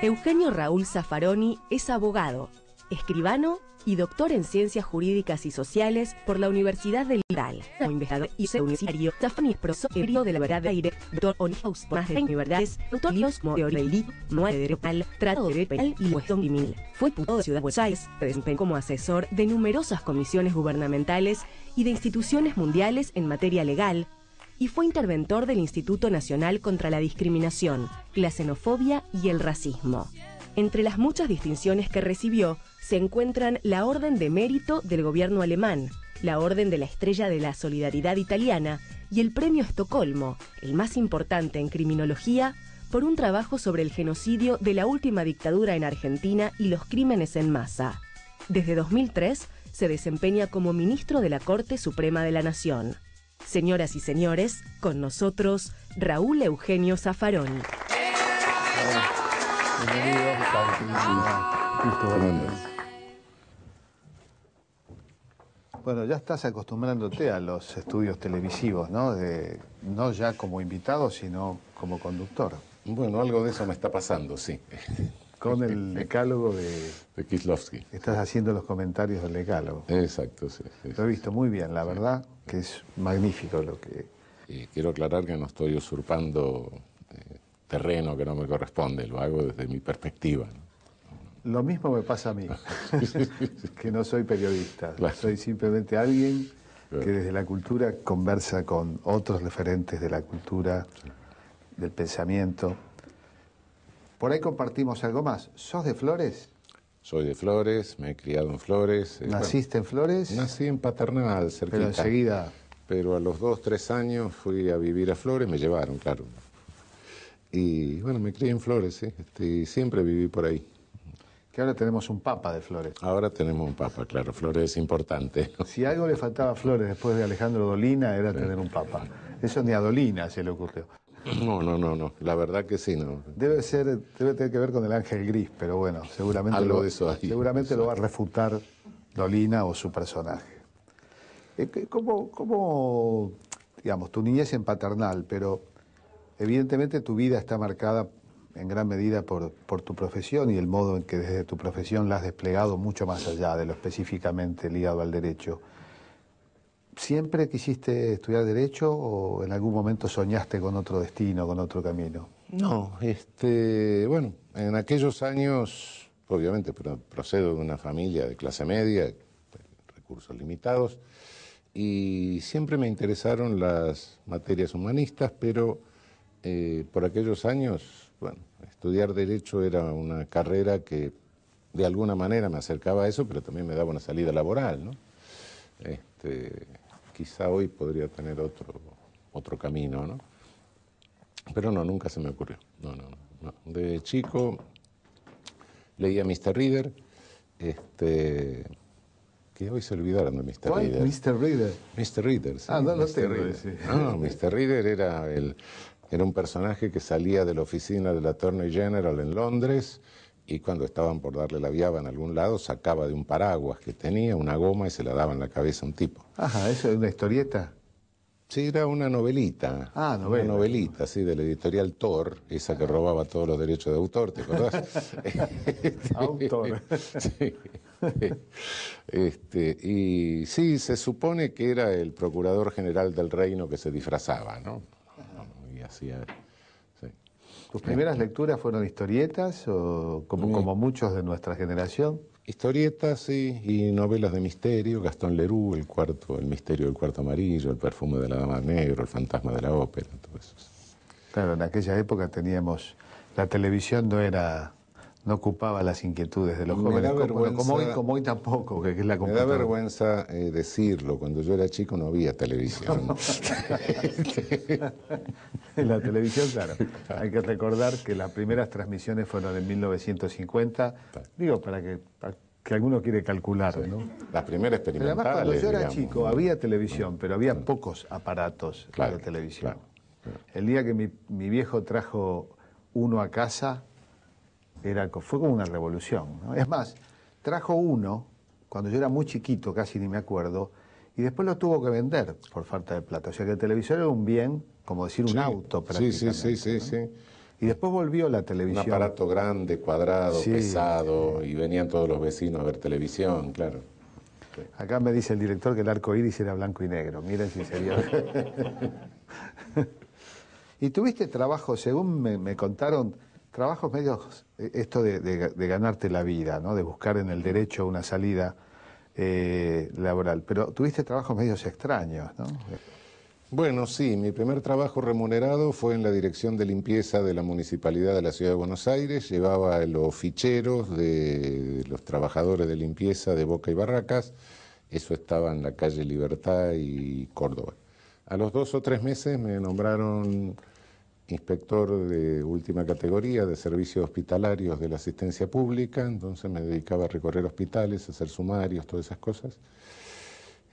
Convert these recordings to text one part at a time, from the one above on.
Eugenio Raúl Zaffaroni es abogado, escribano y doctor en Ciencias Jurídicas y Sociales por la Universidad de Lidal. Como investigador y universitario, Zaffaroni es profesor de la verdad de aire, doctor en por más de universidades, doctor libros como Leili, del de Penal, Tratado de Derecho y Cuestión Criminal. Fue diputado de Ciudad de Buenos Aires, desempeñó como asesor de numerosas comisiones gubernamentales y de instituciones mundiales en materia legal, y fue interventor del Instituto Nacional contra la Discriminación, la Xenofobia y el Racismo. Entre las muchas distinciones que recibió se encuentran la Orden de Mérito del Gobierno alemán, la Orden de la Estrella de la Solidaridad Italiana y el Premio Estocolmo, el más importante en criminología, por un trabajo sobre el genocidio de la última dictadura en Argentina y los crímenes en masa. Desde 2003 se desempeña como ministro de la Corte Suprema de la Nación. Señoras y señores, con nosotros Raúl Eugenio Zafarón. Bueno, ya estás acostumbrándote a los estudios televisivos, ¿no? no ya como invitado, sino como conductor. Bueno, algo de eso me está pasando, sí. Con el decálogo de... De Kislovsky. Estás haciendo los comentarios del decálogo. Exacto, sí. Lo he visto muy bien, la verdad que es magnífico lo que... quiero aclarar que no estoy usurpando eh, terreno que no me corresponde, lo hago desde mi perspectiva. Lo mismo me pasa a mí, que no soy periodista, soy simplemente alguien que desde la cultura conversa con otros referentes de la cultura, del pensamiento. Por ahí compartimos algo más. ¿Sos de Flores? Soy de Flores, me he criado en Flores. Eh, ¿Naciste en Flores? Nací en Paternal, cerquita. Pero enseguida. Pero a los dos, tres años fui a vivir a Flores, me llevaron, claro. Y bueno, me crié en Flores, eh, este, y siempre viví por ahí. Que ahora tenemos un papa de Flores. Ahora tenemos un papa, claro. Flores es importante. Si algo le faltaba a Flores después de Alejandro Dolina era tener un papa. Eso ni a Dolina se le ocurrió. No, no, no, no. La verdad que sí, no. Debe ser, debe tener que ver con el ángel gris, pero bueno, seguramente lo, eso seguramente lo va a refutar Dolina o su personaje. Eh, como, digamos, tu niñez en paternal, pero evidentemente tu vida está marcada en gran medida por, por tu profesión y el modo en que desde tu profesión la has desplegado mucho más allá de lo específicamente ligado al derecho? ¿Siempre quisiste estudiar Derecho o en algún momento soñaste con otro destino, con otro camino? No, este, bueno, en aquellos años, obviamente, procedo de una familia de clase media, recursos limitados, y siempre me interesaron las materias humanistas, pero eh, por aquellos años, bueno, estudiar Derecho era una carrera que de alguna manera me acercaba a eso, pero también me daba una salida laboral, ¿no? Este, quizá hoy podría tener otro, otro camino, ¿no? Pero no, nunca se me ocurrió. No, no, no. De chico leía Mr. Reader, este, que hoy se olvidaron de Mr. Reader. Mr. Reader. Mr. Reader, Ah, no, no Mr. Sí. No, Mr. Reader era, el, era un personaje que salía de la oficina de la Attorney General en Londres y cuando estaban por darle la viaba en algún lado, sacaba de un paraguas que tenía una goma y se la daba en la cabeza a un tipo. Ajá, ¿eso es una historieta? Sí, era una novelita. Ah, novela. Una novelita, sí, de la editorial Thor, esa que ah. robaba todos los derechos de autor, ¿te acordás? autor. sí. Este, y sí, se supone que era el procurador general del reino que se disfrazaba, ¿no? Y hacía ¿Tus primeras lecturas fueron historietas o como, muchos de nuestra generación? Historietas, sí, y novelas de misterio, Gastón Leroux, El cuarto, El misterio del cuarto amarillo, El perfume de la dama negro, El fantasma de la ópera, todo eso. Claro, en aquella época teníamos, la televisión no era no ocupaba las inquietudes de los jóvenes. como, hoy, tampoco, que es la Me da vergüenza eh, decirlo, cuando yo era chico no había televisión. la televisión, claro. Hay que recordar que las primeras transmisiones fueron en 1950, digo, para que, que alguno quiere calcular, Las primeras experimentales, cuando yo era chico había televisión, pero había pocos aparatos de televisión. El día que mi, mi viejo trajo uno a casa era, fue como una revolución. Es más, trajo uno, cuando yo era muy chiquito, casi ni me acuerdo, y después lo tuvo que vender por falta de plata. O sea que el televisor era un bien, como decir un auto prácticamente. Sí, sí, sí, sí, sí. Y después volvió la televisión. Un aparato grande, cuadrado, pesado, y venían todos los vecinos a ver televisión, claro. Acá me dice el director que el arco iris era blanco y negro. Miren si sería. y tuviste trabajo, según me contaron, trabajos medios, eh, esto de, ganarte la vida, ¿no? de buscar en el derecho una salida eh, laboral, pero tuviste trabajos medios extraños, ¿no? Bueno, sí, mi primer trabajo remunerado fue en la dirección de limpieza de la Municipalidad de la Ciudad de Buenos Aires. Llevaba los ficheros de los trabajadores de limpieza de Boca y Barracas. Eso estaba en la calle Libertad y Córdoba. A los dos o tres meses me nombraron inspector de última categoría de servicios hospitalarios de la asistencia pública, entonces me dedicaba a recorrer hospitales, hacer sumarios, todas esas cosas.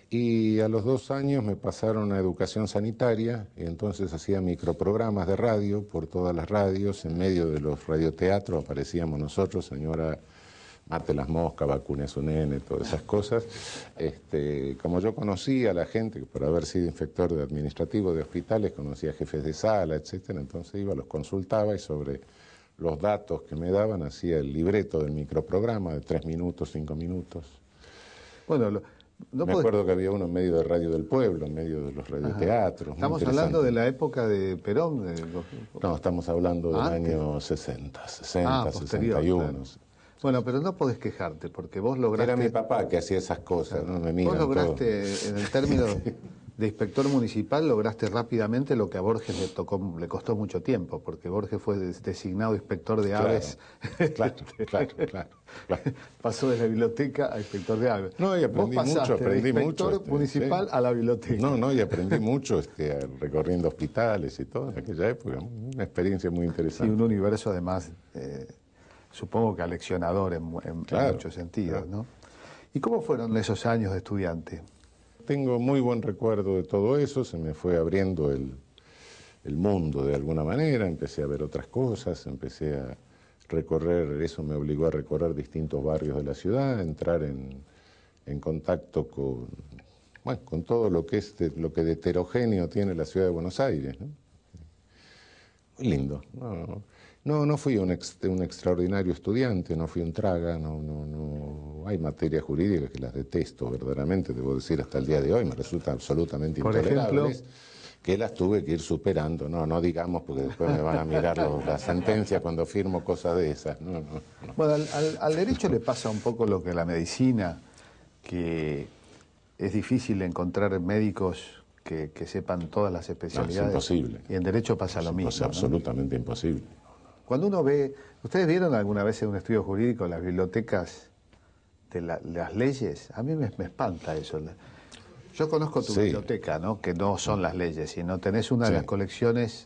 Y a los dos años me pasaron a educación sanitaria y entonces hacía microprogramas de radio por todas las radios, en medio de los radioteatros aparecíamos nosotros, señora mate las moscas, vacunas un nene, todas esas cosas. Este, como yo conocía a la gente, por haber sido inspector de administrativo de hospitales, conocía jefes de sala, etcétera, entonces iba, los consultaba y sobre los datos que me daban hacía el libreto del microprograma de tres minutos, cinco minutos. Bueno, no me acuerdo que había uno en medio de Radio del Pueblo, en medio de los radioteatros. ¿Estamos hablando de la época de Perón? No, estamos hablando del año 60, 60, ah, 61. Bueno, pero no podés quejarte, porque vos lograste... Era mi papá que hacía esas cosas, ¿no? Me vos lograste, en el término de inspector municipal, lograste rápidamente lo que a Borges le, tocó, le costó mucho tiempo, porque Borges fue designado inspector de aves. Este, claro, claro, claro, Pasó de la biblioteca a inspector de aves. No, y aprendí mucho, aprendí de inspector este, municipal a la biblioteca. No, no, y aprendí mucho este, recorriendo hospitales y todo en aquella época. Una experiencia muy interesante. Y un universo además... Eh, supongo que aleccionador en, en, muchos sentidos, ¿no? ¿Y cómo fueron esos años de estudiante? Tengo muy buen recuerdo de todo eso, se me fue abriendo el, mundo de alguna manera, empecé a ver otras cosas, empecé a recorrer, eso me obligó a recorrer distintos barrios de la ciudad, entrar en, contacto con, con todo lo que, es de, lo que de heterogéneo tiene la ciudad de Buenos Aires. Muy lindo. ¿no? No, no fui un, extraordinario estudiante, no fui un traga, no, no, no. Hay materias jurídicas que las detesto verdaderamente, debo decir, hasta el día de hoy me resulta absolutamente intolerables. que las tuve que ir superando. No, no digamos porque después me van a mirar las la sentencia cuando firmo cosas de esas. Bueno, al, derecho le pasa un poco lo que a la medicina, que es difícil encontrar médicos que, que sepan todas las especialidades. es imposible. Y en derecho pasa lo mismo. Es absolutamente imposible. Cuando uno ve, ¿ustedes vieron alguna vez en un estudio jurídico las bibliotecas de las leyes? A mí me, espanta eso. Yo conozco tu biblioteca, ¿no? Que no son las leyes, sino tenés una de las colecciones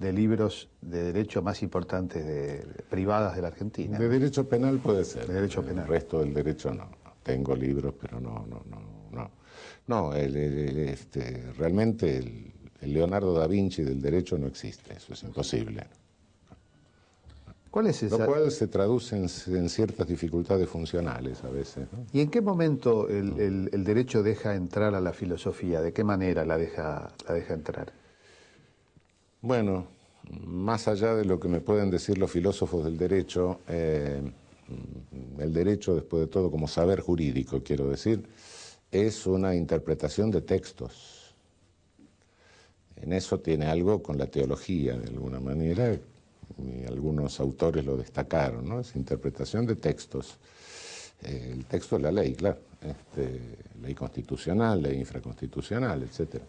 de libros de derecho más importantes de, privadas de la Argentina. De derecho penal puede ser. De derecho penal. El resto del derecho no. Tengo libros, pero no, no, no, no. Este, realmente el, el Leonardo da Vinci del derecho no existe. Eso es imposible. Lo cual se traduce en, ciertas dificultades funcionales a veces. ¿Y en qué momento el, derecho deja entrar a la filosofía? ¿De qué manera la deja, la deja entrar? Bueno, más allá de lo que me pueden decir los filósofos del derecho, eh, el derecho, después de todo, como saber jurídico, quiero decir, es una interpretación de textos. En eso tiene algo con la teología, de alguna manera, algunos autores lo destacaron, ¿no? es interpretación de textos. Eh, el texto de la ley, claro, este, ley constitucional, ley infraconstitucional, etc.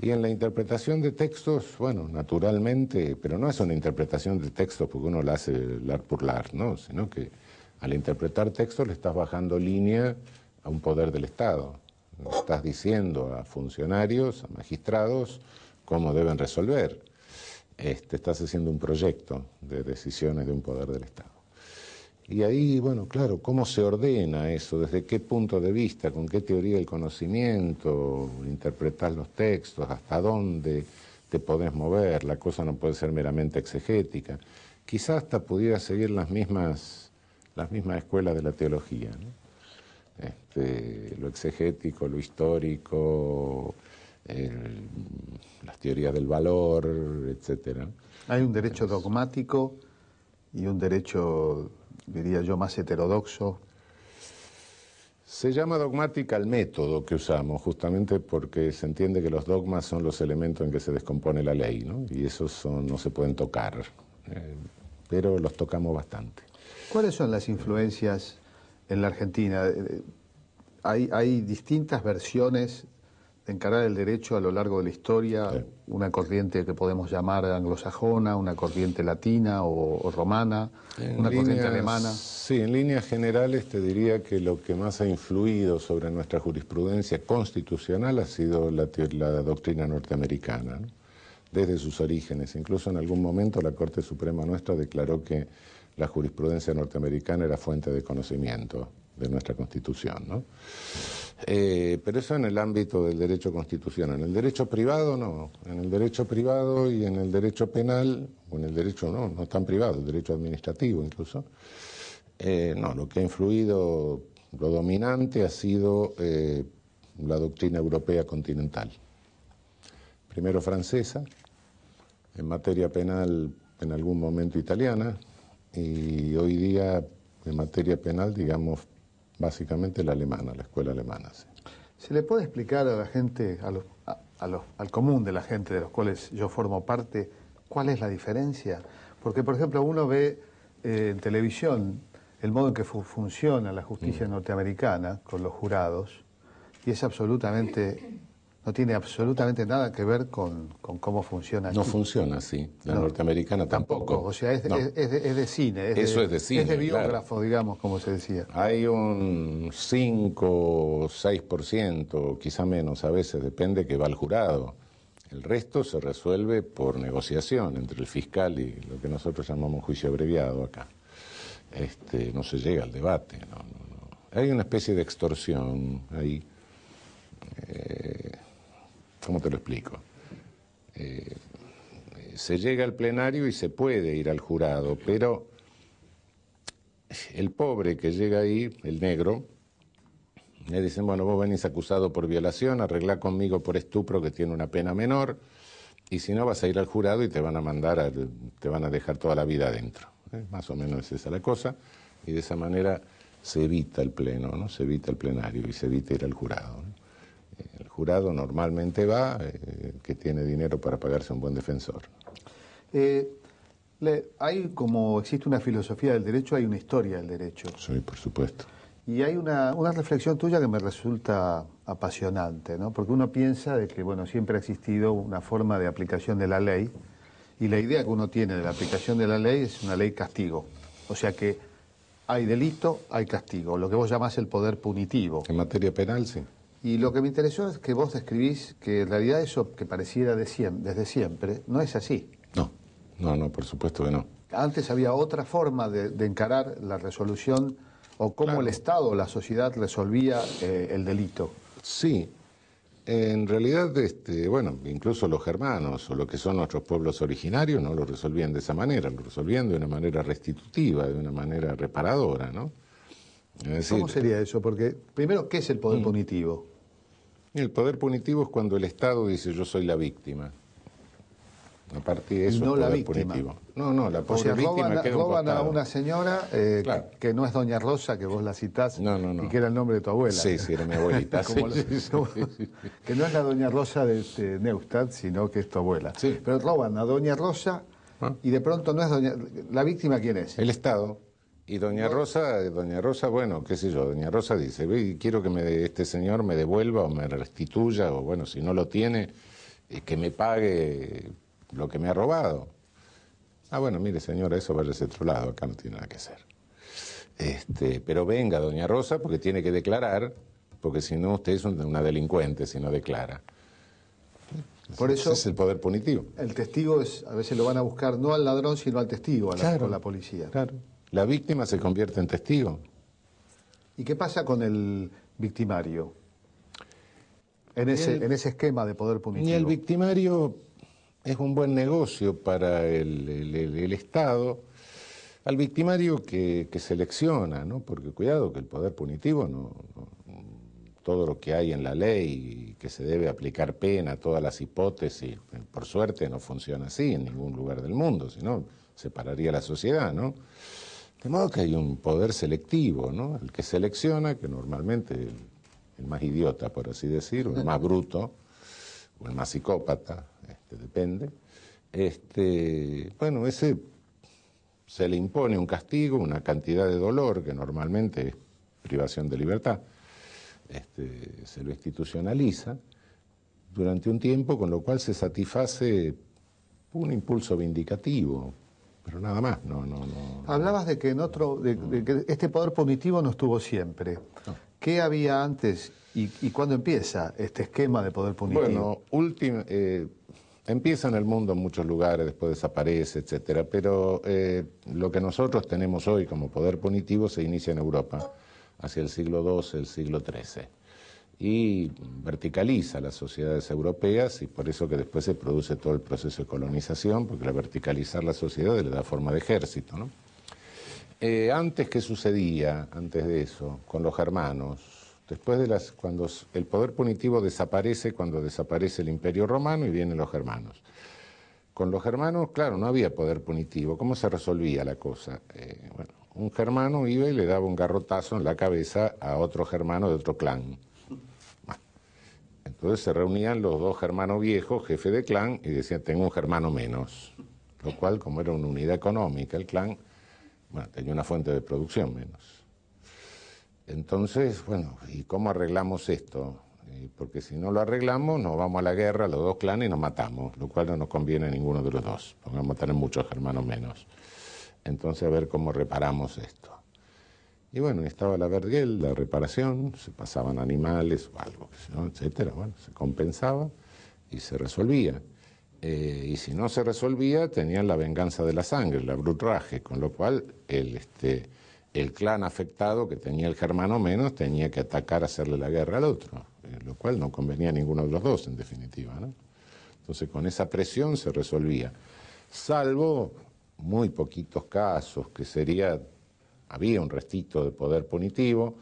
Y en la interpretación de textos, bueno, naturalmente, pero no es una interpretación de textos porque uno la hace lar por lar, ¿no? sino que al interpretar textos le estás bajando línea a un poder del Estado. estás diciendo a funcionarios, a magistrados, cómo deben resolver este, estás haciendo un proyecto de decisiones de un poder del Estado. Y ahí, bueno, claro, ¿cómo se ordena eso? ¿Desde qué punto de vista? ¿Con qué teoría del conocimiento? ¿Interpretar los textos? ¿Hasta dónde te podés mover? La cosa no puede ser meramente exegética. Quizás hasta pudiera seguir las mismas, las mismas escuelas de la teología, este, lo exegético, lo histórico, las teorías del valor, etcétera. Hay un derecho dogmático y un derecho, diría yo, más heterodoxo. Se llama dogmática el método que usamos, justamente porque se entiende que los dogmas son los elementos en que se descompone la ley, ¿no? y esos son, no se pueden tocar, eh, pero los tocamos bastante. ¿Cuáles son las influencias en la Argentina? Eh, eh, hay distintas versiones encarar el derecho a lo largo de la historia, una corriente que podemos llamar anglosajona, una corriente latina o, romana, una corriente alemana. Sí, en líneas generales te diría que lo que más ha influido sobre nuestra jurisprudencia constitucional ha sido la, la doctrina norteamericana, desde sus orígenes. Incluso en algún momento la Corte Suprema nuestra declaró que la jurisprudencia norteamericana era fuente de conocimiento de nuestra Constitución. ¿no? Eh, pero eso en el ámbito del derecho constitucional. En el derecho privado no. En el derecho privado y en el derecho penal, o en el derecho no, no tan privado, el derecho administrativo incluso, eh, no, lo que ha influido, lo dominante ha sido eh, la doctrina europea continental. Primero francesa, en materia penal en algún momento italiana, y hoy día en materia penal, digamos, básicamente la alemana, la escuela alemana. ¿Se le puede explicar a la gente, a al común de la gente de los cuales yo formo parte, cuál es la diferencia? Porque, por ejemplo, uno ve eh, en televisión el modo en que funciona la justicia mm. norteamericana con los jurados y es absolutamente no tiene absolutamente nada que ver con, cómo funciona. No funciona así, la norteamericana tampoco. O sea, es, de, cine. Eso es de cine. Es de biógrafo, digamos, como se decía. Hay un 5 o 6%, quizá menos a veces, depende que va el jurado. El resto se resuelve por negociación entre el fiscal y lo que nosotros llamamos juicio abreviado acá. Este, no se llega al debate. hay una especie de extorsión ahí. Eh, ¿Cómo te lo explico? Eh, se llega al plenario y se puede ir al jurado, pero el pobre que llega ahí, el negro, le dicen, bueno, vos venís acusado por violación, arreglá conmigo por estupro que tiene una pena menor, y si no vas a ir al jurado y te van a mandar, te van a dejar toda la vida adentro. ¿eh? Más o menos es esa la cosa, y de esa manera se evita el pleno, ¿no? se evita el plenario y se evita ir al jurado jurado normalmente va, eh, que tiene dinero para pagarse un buen defensor. Eh, hay como existe una filosofía del derecho, hay una historia del derecho. Sí, por supuesto. Y hay una, reflexión tuya que me resulta apasionante, ¿no? Porque uno piensa de que, bueno, siempre ha existido una forma de aplicación de la ley y la idea que uno tiene de la aplicación de la ley es una ley castigo. O sea que hay delito, hay castigo, lo que vos llamás el poder punitivo. En materia penal, sí. Y lo que me interesó es que vos describís que en realidad eso que pareciera de desde siempre no es así. No, no, no, por supuesto que no. Antes había otra forma de, encarar la resolución o cómo el Estado, la sociedad resolvía eh, el delito. Sí, en realidad, este, bueno, incluso los germanos o lo que son nuestros pueblos originarios no lo resolvían de esa manera, lo resolvían de una manera restitutiva, de una manera reparadora, ¿no? ¿Cómo sería eso? Porque, primero, ¿qué es el poder mm. punitivo? El poder punitivo es cuando el Estado dice yo soy la víctima. A partir de eso no poder punitivo. No, no, la pobre roban, a una señora eh, que, no es Doña Rosa, que vos la citás y que era el nombre de tu abuela. Sí, sí, era mi abuelita. que no es la Doña Rosa de, Neustadt, sino que es tu abuela. Pero roban a Doña Rosa ah. y de pronto no es Doña... ¿La víctima quién es? El Estado. Y doña Rosa, doña Rosa, bueno, qué sé yo, doña Rosa dice, quiero que me, este señor me devuelva o me restituya, o bueno, si no lo tiene, eh, que me pague lo que me ha robado. Ah, bueno, mire señora, eso va a otro lado, acá no tiene nada que hacer. Este, pero venga, doña Rosa, porque tiene que declarar, porque si no usted es una delincuente si no declara. Por eso, es el poder punitivo. El testigo es, a veces lo van a buscar no al ladrón, sino al testigo, a la, a la policía. Claro. La víctima se convierte en testigo. ¿Y qué pasa con el victimario? En ese, esquema de poder punitivo. Ni el victimario es un buen negocio para el, Estado, al victimario que, selecciona, ¿no? Porque cuidado que el poder punitivo no, todo lo que hay en la ley que se debe aplicar pena, a todas las hipótesis, por suerte no funciona así en ningún lugar del mundo, sino separaría la sociedad, ¿no? De modo que hay un poder selectivo, ¿no? El que selecciona, que normalmente el, más idiota, por así decirlo, el más bruto, o el más psicópata, este, depende, este, bueno, ese se le impone un castigo, una cantidad de dolor, que normalmente es privación de libertad, este, se lo institucionaliza durante un tiempo, con lo cual se satisface un impulso vindicativo, pero nada más, no, no, no. Hablabas de que en otro, de, que este poder punitivo no estuvo siempre. ¿Qué había antes y, cuándo empieza este esquema de poder punitivo? Bueno, eh, empieza en el mundo en muchos lugares, después desaparece, etcétera. Pero eh, lo que nosotros tenemos hoy como poder punitivo se inicia en Europa, hacia el siglo XII, el siglo XIII y verticaliza las sociedades europeas y por eso que después se produce todo el proceso de colonización, porque la verticalizar las sociedades le da forma de ejército. Eh, antes, ¿qué sucedía antes de eso con los germanos? Después de las, cuando el poder punitivo desaparece, cuando desaparece el imperio romano y vienen los germanos. Con los germanos, claro, no había poder punitivo. ¿Cómo se resolvía la cosa? Eh, un germano iba y le daba un garrotazo en la cabeza a otro germano de otro clan. Entonces se reunían los dos hermanos viejos, jefe de clan, y decían, tengo un hermano menos. Lo cual, como era una unidad económica, el clan, bueno, tenía una fuente de producción menos. Entonces, bueno, ¿y cómo arreglamos esto? Porque si no lo arreglamos, nos vamos a la guerra, los dos clanes, y nos matamos, lo cual no nos conviene a ninguno de los dos, porque vamos a tener muchos hermanos menos. Entonces, a ver cómo reparamos esto. Y bueno, estaba la verguel, la reparación, se pasaban animales o algo, etcétera. Bueno, se compensaba y se resolvía. Eh, y si no se resolvía, tenían la venganza de la sangre, la brutraje, con lo cual el, este, el clan afectado que tenía el germano menos tenía que atacar, hacerle la guerra al otro, eh, lo cual no convenía a ninguno de los dos, en definitiva. Entonces, con esa presión se resolvía, salvo muy poquitos casos, que sería había un restito de poder punitivo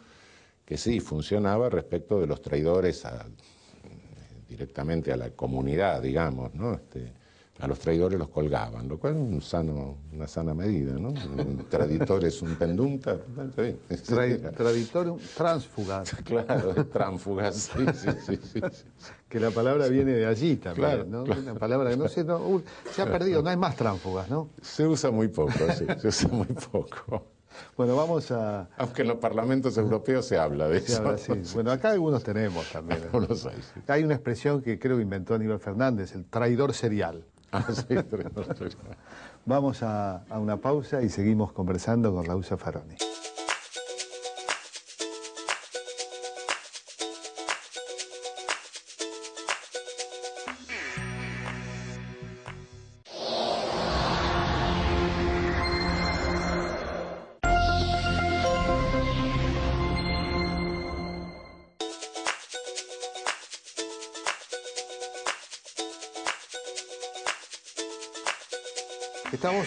que sí funcionaba respecto de los traidores directamente a la comunidad, digamos, ¿no? Este, a los traidores los colgaban, lo cual es una sana medida, ¿no? Un es un pendunta. Tra traditor transfugas. Claro, tránfugas, sí, sí, sí, Que la palabra viene de allí también, ¿no? una palabra que no se, uh, se ha perdido, no hay más tránfugas, ¿no? Se usa muy poco, sí, se usa muy poco. Bueno, vamos a... Aunque en los parlamentos europeos se habla de eso. Bueno, acá algunos tenemos también. hay. una expresión que creo que inventó Aníbal Fernández, el traidor serial. Ah, vamos a, una pausa y seguimos conversando con Raúl Faroni.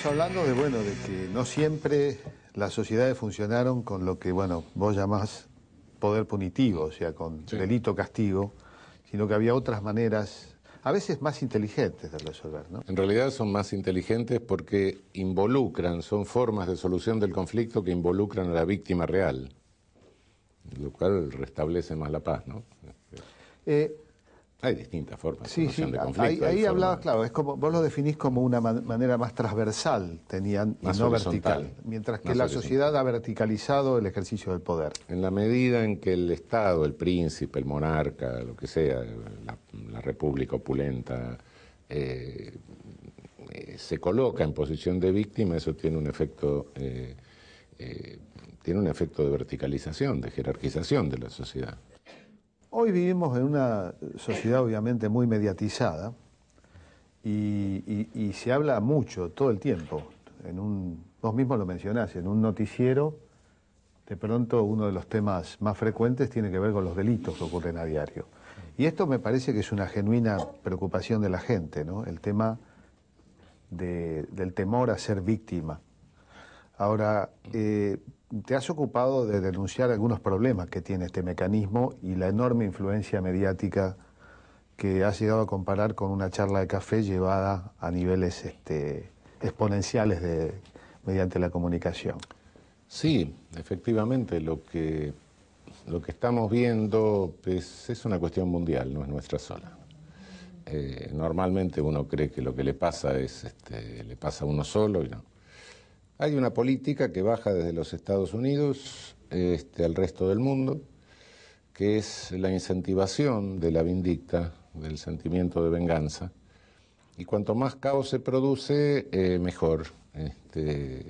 hablando de, bueno, de que no siempre las sociedades funcionaron con lo que, bueno, vos llamás poder punitivo, o sea, con delito castigo, sino que había otras maneras, a veces más inteligentes de resolver, En realidad son más inteligentes porque involucran, son formas de solución del conflicto que involucran a la víctima real, lo cual restablece más la paz, ¿no? Eh, hay distintas formas de conflicto. Ahí, ahí hablabas, claro, es como, vos lo definís como una manera más transversal, tenían, y no vertical, mientras que la sociedad ha verticalizado el ejercicio del poder. En la medida en que el Estado, el príncipe, el monarca, lo que sea, la, república opulenta, eh, eh, se coloca en posición de víctima, eso tiene un efecto... Eh, tiene un efecto de verticalización, de jerarquización de la sociedad. Hoy vivimos en una sociedad obviamente muy mediatizada y, se habla mucho todo el tiempo. En un, vos mismo lo mencionás, en un noticiero, de pronto uno de los temas más frecuentes tiene que ver con los delitos que ocurren a diario. Y esto me parece que es una genuina preocupación de la gente, ¿no? El tema del temor a ser víctima. Ahora, eh, te has ocupado de denunciar algunos problemas que tiene este mecanismo y la enorme influencia mediática que has llegado a comparar con una charla de café llevada a niveles este, exponenciales mediante la comunicación. Sí, efectivamente, lo que, lo que estamos viendo es una cuestión mundial, no es nuestra sola. Eh, normalmente uno cree que lo que le pasa es este, le pasa a uno solo y no. Hay una política que baja desde los Estados Unidos este, al resto del mundo, que es la incentivación de la vindicta, del sentimiento de venganza. Y cuanto más caos se produce, eh, mejor. Este.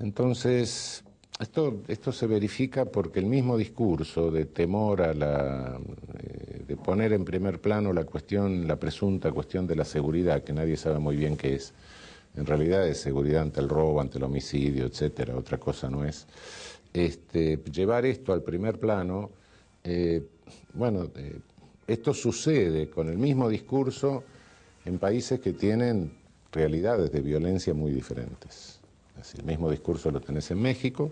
entonces, esto, esto se verifica porque el mismo discurso de temor a la. Eh, de poner en primer plano la cuestión, la presunta cuestión de la seguridad, que nadie sabe muy bien qué es en realidad es seguridad ante el robo, ante el homicidio, etcétera, otra cosa no es. Este, llevar esto al primer plano, eh, bueno, eh, esto sucede con el mismo discurso en países que tienen realidades de violencia muy diferentes. así el mismo discurso lo tenés en México,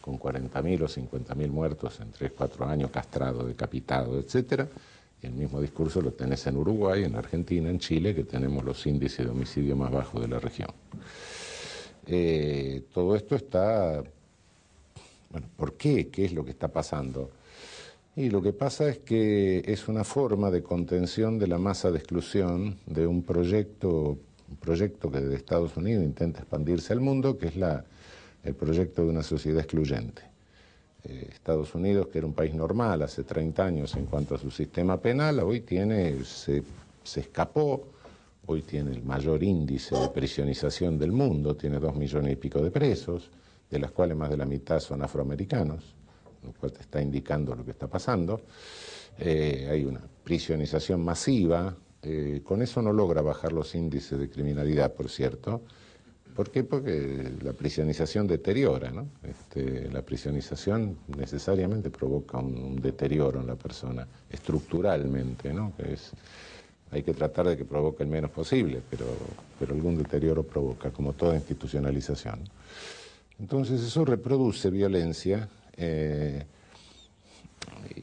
con 40.000 o 50.000 muertos en 3, 4 años, castrados, decapitados, etcétera el mismo discurso lo tenés en Uruguay, en Argentina, en Chile, que tenemos los índices de homicidio más bajos de la región. Eh, todo esto está... Bueno, ¿por qué? ¿Qué es lo que está pasando? Y lo que pasa es que es una forma de contención de la masa de exclusión de un proyecto, proyecto que desde Estados Unidos intenta expandirse al mundo, que es la, el proyecto de una sociedad excluyente. Eh, Estados Unidos, que era un país normal hace 30 años en cuanto a su sistema penal, hoy tiene, se, escapó, hoy tiene el mayor índice de prisionización del mundo, tiene dos millones y pico de presos, de las cuales más de la mitad son afroamericanos, lo cual te está indicando lo que está pasando. Eh, hay una prisionización masiva, eh, con eso no logra bajar los índices de criminalidad, por cierto. ¿Por qué? Porque la prisionización deteriora, ¿no? Este, la prisionización necesariamente provoca un, deterioro en la persona, estructuralmente, ¿no? hay que tratar de que provoque el menos posible, pero, pero algún deterioro provoca, como toda institucionalización. Entonces eso reproduce violencia eh,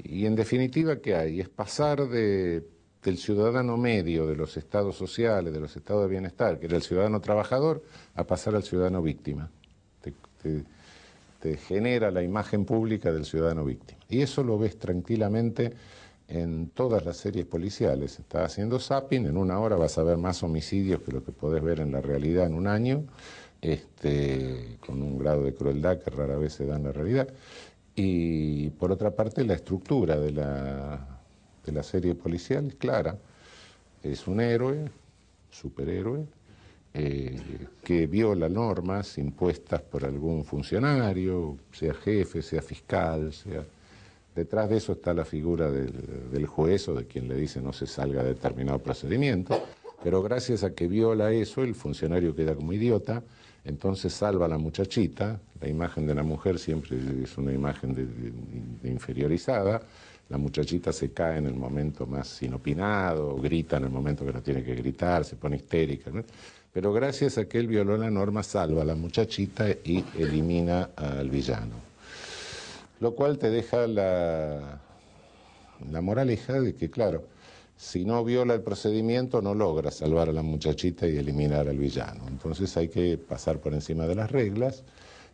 y en definitiva, ¿qué hay? Es pasar de del ciudadano medio, de los estados sociales, de los estados de bienestar, que era el ciudadano trabajador, a pasar al ciudadano víctima. Te, genera la imagen pública del ciudadano víctima. Y eso lo ves tranquilamente en todas las series policiales. Estás haciendo zapping, en una hora vas a ver más homicidios que lo que podés ver en la realidad en un año, este, con un grado de crueldad que rara vez se da en la realidad. Y por otra parte, la estructura de la de la serie policial es clara. Es un héroe, superhéroe, eh, que viola normas impuestas por algún funcionario, sea jefe, sea fiscal, sea... Detrás de eso está la figura del, juez o de quien le dice no se salga de determinado procedimiento, pero gracias a que viola eso, el funcionario queda como idiota, entonces salva a la muchachita, la imagen de la mujer siempre es una imagen de inferiorizada, la muchachita se cae en el momento más inopinado, grita en el momento que no tiene que gritar, se pone histérica. Pero gracias a que él violó la norma, salva a la muchachita y elimina al villano. Lo cual te deja la, la moraleja de que, claro, si no viola el procedimiento, no logra salvar a la muchachita y eliminar al villano. Entonces hay que pasar por encima de las reglas.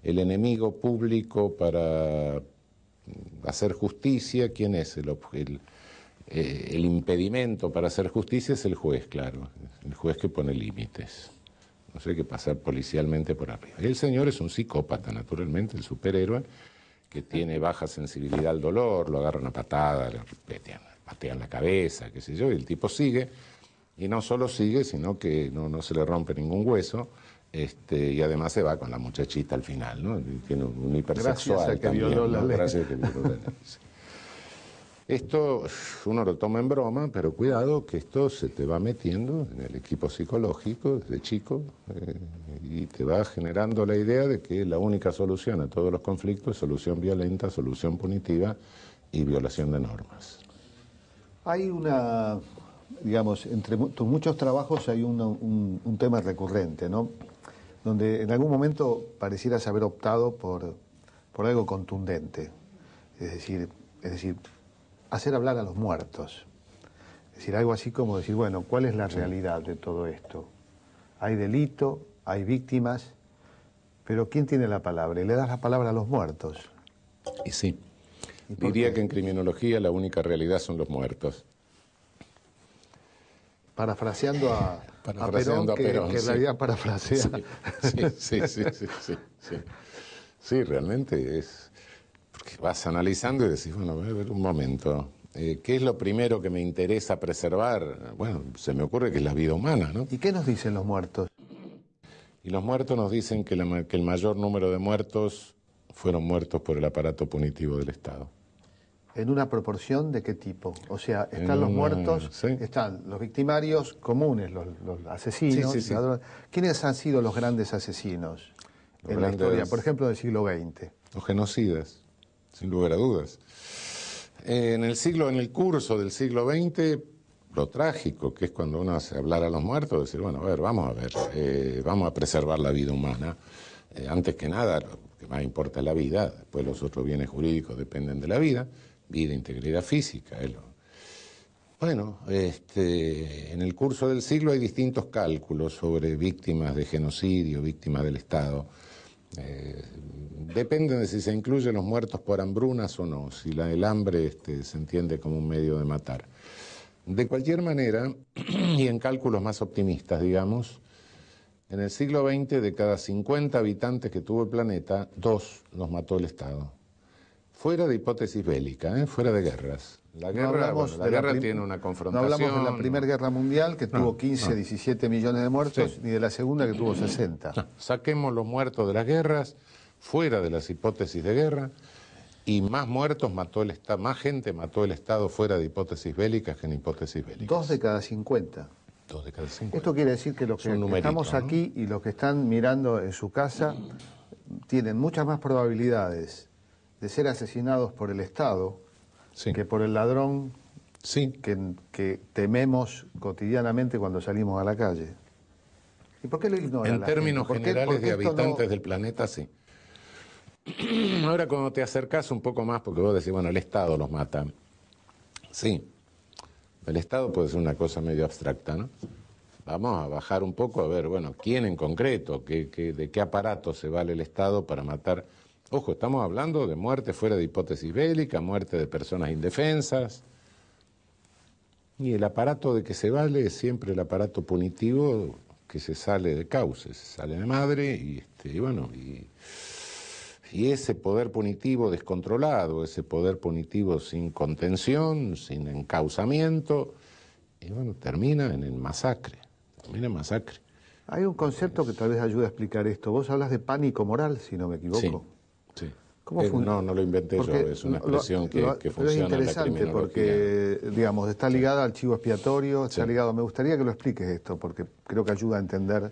El enemigo público para hacer justicia, ¿quién es eh, el, impedimento para hacer justicia? Es el juez, claro, el juez que pone límites. No sé qué pasar policialmente por arriba. El señor es un psicópata, naturalmente, el superhéroe, que tiene baja sensibilidad al dolor, lo agarra una patada, le patean, la cabeza, qué sé yo, y el tipo sigue. Y no solo sigue, sino que no se le rompe ningún hueso este, y además se va con la muchachita al final, ¿no? Tiene un, hipersexual que violó la ley. Esto uno lo toma en broma, pero cuidado que esto se te va metiendo en el equipo psicológico desde chico eh, y te va generando la idea de que la única solución a todos los conflictos es solución violenta, solución punitiva y violación de normas. Hay una, digamos, entre muchos trabajos hay un tema recurrente, ¿no? donde en algún momento parecieras haber optado por, por algo contundente, es decir, es decir, hacer hablar a los muertos. Es decir, algo así como decir, bueno, ¿cuál es la realidad de todo esto? Hay delito, hay víctimas, pero ¿quién tiene la palabra? Y le das la palabra a los muertos. Y sí. Diría que en criminología la única realidad son los muertos. Parafraseando a, a Perón, que, en realidad parafrasea. Sí, sí, sí, sí, sí, realmente es... Porque vas analizando y decís, bueno, a ver, un momento, eh, ¿Qué es lo primero que me interesa preservar? Bueno, se me ocurre que es la vida humana, ¿no? ¿Y qué nos dicen los muertos? Y los muertos nos dicen que el mayor número de muertos fueron muertos por el aparato punitivo del Estado. ¿En una proporción de qué tipo? O sea, están los muertos, están los victimarios comunes, los, asesinos. ¿Quiénes han sido los grandes asesinos en la historia, por ejemplo, del siglo XX? Los genocidas, sin lugar a dudas. en el siglo, en el curso del siglo XX, lo trágico, que es cuando uno hace hablar a los muertos, decir, bueno, a ver, vamos a ver, eh, vamos a preservar la vida humana. Eh, antes que nada, lo que más importa es la vida, después los otros bienes jurídicos dependen de la vida y de integridad física. Bueno, este, en el curso del siglo hay distintos cálculos sobre víctimas de genocidio, víctimas del Estado. Eh, depende de si se incluyen los muertos por hambrunas o no, si la, el hambre este, se entiende como un medio de matar. De cualquier manera, y en cálculos más optimistas, digamos, en el siglo XX de cada 50 habitantes que tuvo el planeta, dos los mató el Estado. Fuera de hipótesis bélica, ¿eh? fuera de guerras. La guerra, no tiene una confrontación. No hablamos de la Primera Guerra Mundial, que tuvo 15, 17 millones de muertos, ni de la Segunda, que tuvo 60. Saquemos los muertos de las guerras, fuera de las hipótesis de guerra, y más muertos mató el Estado, más gente mató el Estado fuera de hipótesis bélicas que en hipótesis bélicas. Dos de cada 50. Dos de cada 50. Esto quiere decir que los que estamos aquí y los que están mirando en su casa tienen muchas más probabilidades ser asesinados por el Estado que por el ladrón que, tememos cotidianamente cuando salimos a la calle. ¿Y por qué lo ignoran? En términos generales de habitantes del planeta, sí. Ahora cuando te acercas un poco más, porque vos decís, bueno, el Estado los mata. Sí, el Estado puede ser una cosa medio abstracta, ¿no? Vamos a bajar un poco a ver, bueno, ¿quién en concreto? de qué aparato se vale el Estado para matar Ojo, estamos hablando de muerte fuera de hipótesis bélica, muerte de personas indefensas. Y el aparato de que se vale es siempre el aparato punitivo que se sale de cauce, se sale de madre y, este, bueno, y, ese poder punitivo descontrolado, ese poder punitivo sin contención, sin encauzamiento, bueno, termina en el masacre, termina en masacre. Hay un concepto que tal vez ayude a explicar esto. Vos hablas de pánico moral, si no me equivoco. Eh, no, no lo inventé yo, es una expresión que, funciona. Es interesante porque, digamos, está ligada al chivo expiatorio, está ligado. Me gustaría que lo expliques esto, porque creo que ayuda a entender.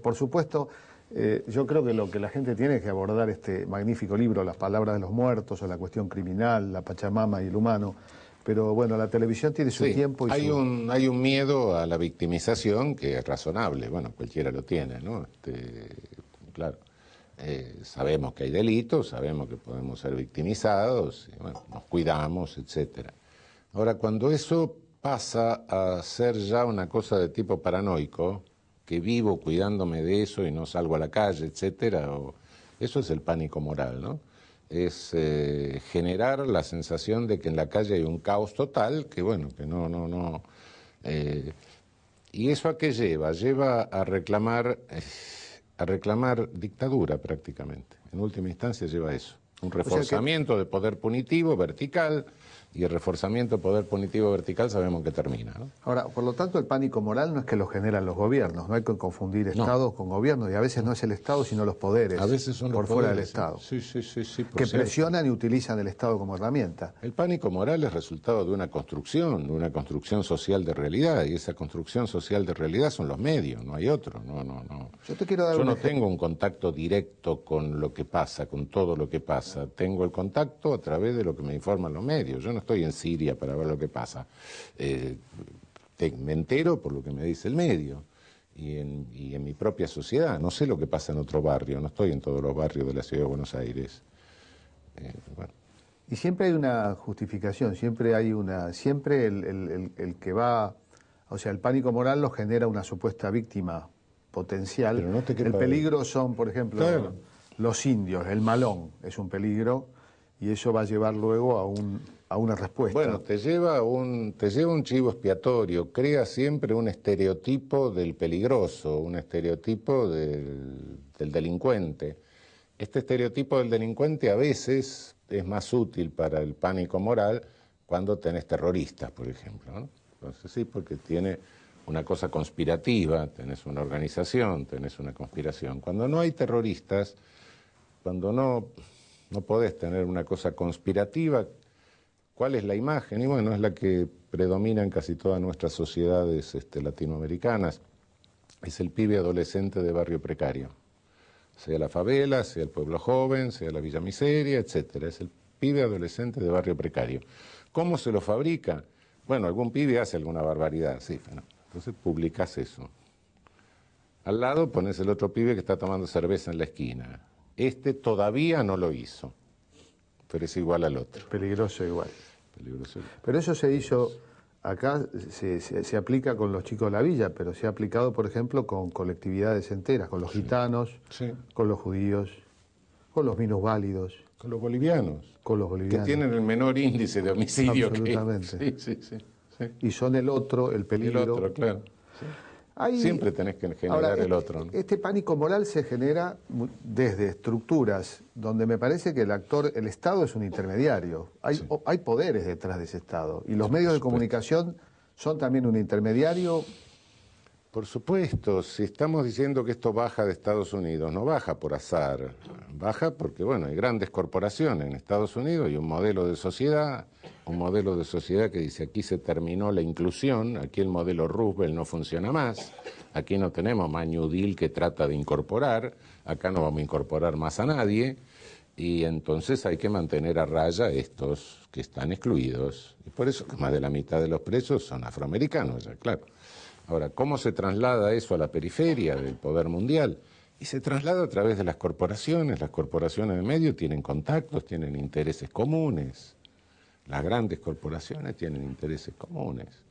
por supuesto, eh, yo creo que lo que la gente tiene que abordar este magnífico libro, Las palabras de los muertos, o la cuestión criminal, la Pachamama y el humano. Pero bueno, la televisión tiene su tiempo y hay su... un Hay un miedo a la victimización que es razonable, bueno, cualquiera lo tiene, ¿no? Este, claro. Eh, sabemos que hay delitos, sabemos que podemos ser victimizados, nos cuidamos, etc. Ahora, cuando eso pasa a ser ya una cosa de tipo paranoico, que vivo cuidándome de eso y no salgo a la calle, etc., eso es el pánico moral, ¿no? Es eh, generar la sensación de que en la calle hay un caos total, que bueno, que no, no, no. Eh, ¿Y eso a qué lleva? Lleva a reclamar a reclamar dictadura prácticamente. En última instancia lleva a eso. Un reforzamiento de poder punitivo, vertical, y el reforzamiento poder punitivo vertical sabemos que termina. Ahora, por lo tanto, el pánico moral no es que lo generan los gobiernos, no hay que confundir estados con gobiernos, y a veces no es el Estado, sino los poderes. A veces son por fuera del Estado. Sí, sí, sí, que presionan y utilizan el Estado como herramienta. El pánico moral es resultado de una construcción, de una construcción social de realidad, y esa construcción social de realidad son los medios, no hay otro. No, no, no. Yo, no tengo un contacto directo con lo que pasa, con todo lo que pasa. Tengo el contacto a través de lo que me informan los medios estoy en Siria para ver lo que pasa. Eh, me entero por lo que me dice el medio y en, mi propia sociedad. No sé lo que pasa en otro barrio, no estoy en todos los barrios de la ciudad de Buenos Aires. Eh, y siempre hay una justificación, siempre hay una. Siempre el, que va. O sea, el pánico moral lo genera una supuesta víctima potencial. Pero no te el peligro son, por ejemplo, los indios, el malón es un peligro y eso va a llevar luego a un a una respuesta. Bueno, te lleva un, te lleva un chivo expiatorio, crea siempre un estereotipo del peligroso, un estereotipo del, delincuente. Este estereotipo del delincuente a veces es más útil para el pánico moral cuando tenés terroristas, por ejemplo. Entonces sí, porque tiene una cosa conspirativa, tenés una organización, tenés una conspiración. Cuando no hay terroristas, cuando no, no podés tener una cosa conspirativa ¿Cuál es la imagen? Y bueno, es la que predomina en casi todas nuestras sociedades este, latinoamericanas. Es el pibe adolescente de barrio precario. Sea la favela, sea el pueblo joven, sea la villa miseria, etc. Es el pibe adolescente de barrio precario. ¿Cómo se lo fabrica? Bueno, algún pibe hace alguna barbaridad, sí. entonces publicas eso. Al lado pones el otro pibe que está tomando cerveza en la esquina. Este todavía no lo hizo, pero es igual al otro. peligroso igual. Pero eso se hizo, acá se, aplica con los chicos de la villa, pero se ha aplicado, por ejemplo, con colectividades enteras, con los gitanos, con los judíos, con los minusválidos. Con los bolivianos. Con los bolivianos. Que tienen el menor índice de homicidio. Que... Sí, sí, sí, Y son el otro, el peligro. El otro, claro. Siempre tenés que generar el este, otro. Este pánico moral se genera desde estructuras donde me parece que el actor, el Estado es un intermediario. Hay, hay poderes detrás de ese Estado. Y los medios de comunicación son también un intermediario por supuesto, si estamos diciendo que esto baja de Estados Unidos, no baja por azar, baja porque, bueno, hay grandes corporaciones en Estados Unidos y un modelo de sociedad, un modelo de sociedad que dice aquí se terminó la inclusión, aquí el modelo Roosevelt no funciona más, aquí no tenemos más New Deal que trata de incorporar, acá no vamos a incorporar más a nadie y entonces hay que mantener a raya estos que están excluidos. Y por eso más de la mitad de los presos son afroamericanos, ya claro. Ahora, ¿cómo se traslada eso a la periferia del poder mundial? Y se traslada a través de las corporaciones. Las corporaciones de medio tienen contactos, tienen intereses comunes. Las grandes corporaciones tienen intereses comunes.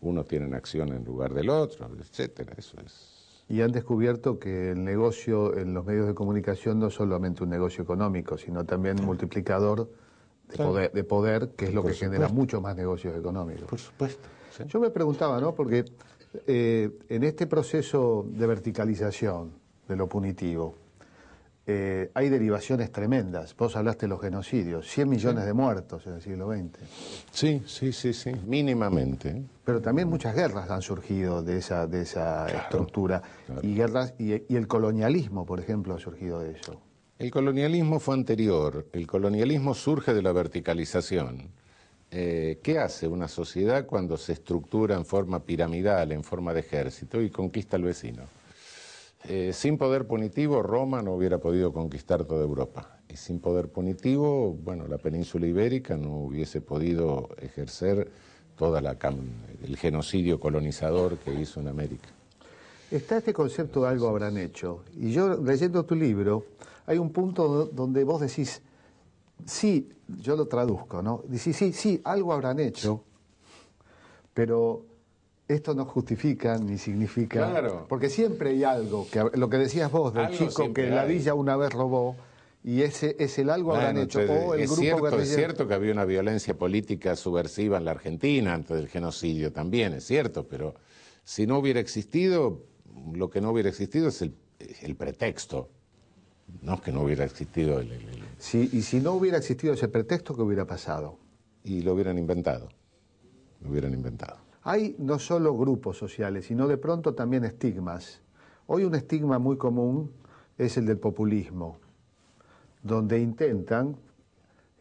Uno tiene acción en lugar del otro, etcétera. Eso es y han descubierto que el negocio en los medios de comunicación no es solamente un negocio económico, sino también multiplicador de, poder, que es lo que genera mucho más negocios económicos. Por supuesto. Yo me preguntaba, ¿no? Porque eh, en este proceso de verticalización de lo punitivo, eh, hay derivaciones tremendas. Vos hablaste de los genocidios, 100 millones de muertos en el siglo XX. Sí, sí, sí, sí, mínimamente. Pero también muchas guerras han surgido de esa, de esa estructura. Y, guerras, y, el colonialismo, por ejemplo, ha surgido de eso. El colonialismo fue anterior. El colonialismo surge de la verticalización. Eh, ¿qué hace una sociedad cuando se estructura en forma piramidal, en forma de ejército y conquista al vecino? Eh, sin poder punitivo, Roma no hubiera podido conquistar toda Europa. Y sin poder punitivo, bueno, la península ibérica no hubiese podido ejercer todo el genocidio colonizador que hizo en América. Está este concepto de algo habrán hecho. Y yo, leyendo tu libro, hay un punto donde vos decís, sí, yo lo traduzco, ¿no? Dice, sí, sí, algo habrán hecho, pero esto no justifica ni significa. Claro. Porque siempre hay algo, que, lo que decías vos del chico que la villa una vez robó. Y ese es el algo habrán hecho. o el es, grupo cierto, es cierto que había una violencia política subversiva en la Argentina antes del genocidio también, es cierto, pero si no hubiera existido, lo que no hubiera existido es el pretexto no, que no hubiera existido el... y si no hubiera existido ese pretexto, ¿qué hubiera pasado? Y lo hubieran inventado. Lo hubieran inventado. Hay no solo grupos sociales, sino de pronto también estigmas. Hoy un estigma muy común es el del populismo, donde intentan,